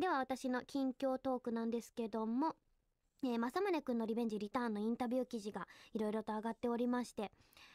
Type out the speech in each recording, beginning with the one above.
では私の近況トークなんですけども、えー、宗くんのリベンジリターンのインタビュー記事がいろいろと上がっておりまして、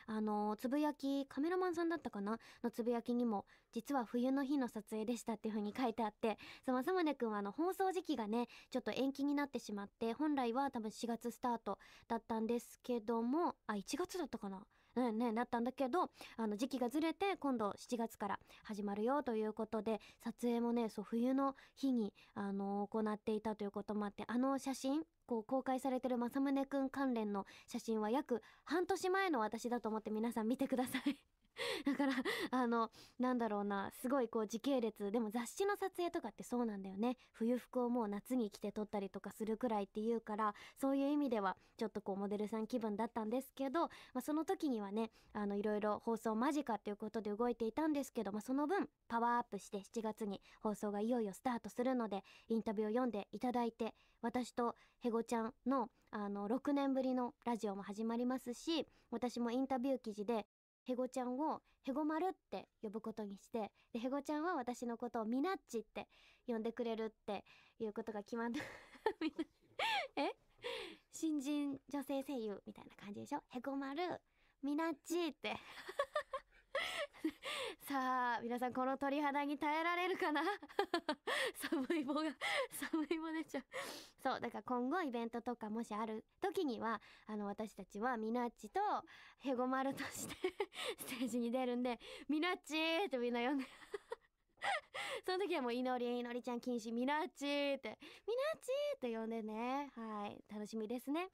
あのー、つぶやき、カメラマンさんだったかなのつぶやきにも、実は冬の日の撮影でしたっていう風に書いてあって、そう、正宗くんはあの、放送時期がね、ちょっと延期になってしまって、本来は多分4月スタートだったんですけども、あ、1月だったかなうんね、だったんだけど、あの時期がずれて今度7月から始まるよということで、撮影もね、そう冬の日に、あの、行っていたということもあって、あの写真、こう公開されてる正宗くん関連の写真は約半年前の私だと思って皆さん見てください だから、あの、なんだろうな、すごいこう時系列、でも雑誌の撮影とかってそうなんだよね。冬服をもう夏に着て撮ったりとかするくらいっていうから、そういう意味では、ちょっとこうモデルさん気分だったんですけど、まあ、その時にはね、あの、いろいろ放送間近っていうことで動いていたんですけど、まあ、その分、パワーアップして7月に放送がいよいよスタートするので、インタビューを読んでいただいて、私とヘゴちゃんの、あの、6年ぶりのラジオも始まりますし、私もインタビュー記事で、ヘゴちゃんをヘゴ丸って呼ぶことにして、で、ヘゴちゃんは私のことをミナッチって呼んでくれるっていうことが決まった。え新人女性声優みたいな感じでしょヘゴ丸ミナッチってさあ皆さんこの鳥肌に耐えられるかな 寒い棒が 寒い棒出ちゃうそうだから今後イベントとかもしある時にはあの私たちはミナッチとヘゴマルとして ステージに出るんで「ミナッチ!」ってみんな呼んでその時はもう祈り祈りちゃん禁止ミナッチってミナッチって呼んでねはい楽しみですね